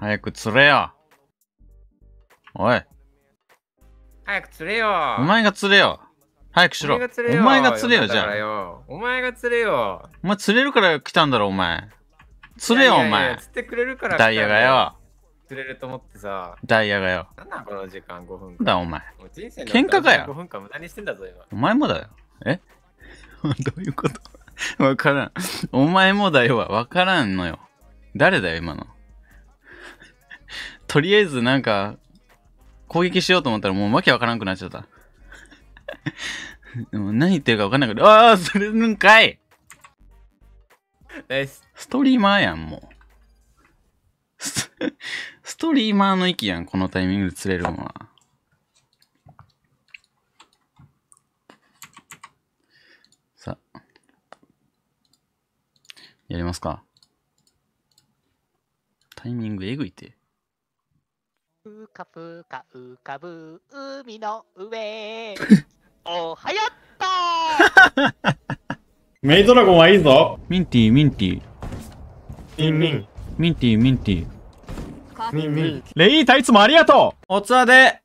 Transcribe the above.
早く釣れよ。おい。早く釣れよ。お前が釣れよ。早くしろ。お前が釣れよ、じゃあ。お前が釣れよ。お前釣れるから来たんだろ、お前。釣れよ、お前。ダイヤがよ。釣れると思ってさ。ダイヤがよ。なんこの時間5分だ、お前。喧嘩かよ。分してんだぞ、今。お前もだよ。え どういうこと わからん。お前もだよわからんのよ。誰だよ、今の。とりあえずなんか、攻撃しようと思ったらもうわけわからんくなっちゃった。でも何言ってるかわかんないけど、ああ、それなんかいストリーマーやん、もう。ストリーマーの域やん、このタイミングで釣れるのは。さあ。やりますか。タイミングえぐいって。ふかふか浮かぶ海の上。おはやっと メイドラゴンはいいぞ。ミンティ、ーミンティ。ー。ミンミン。ミンティ、ーミンティ。ー。ミンミン。レイータいつもありがとうおつわで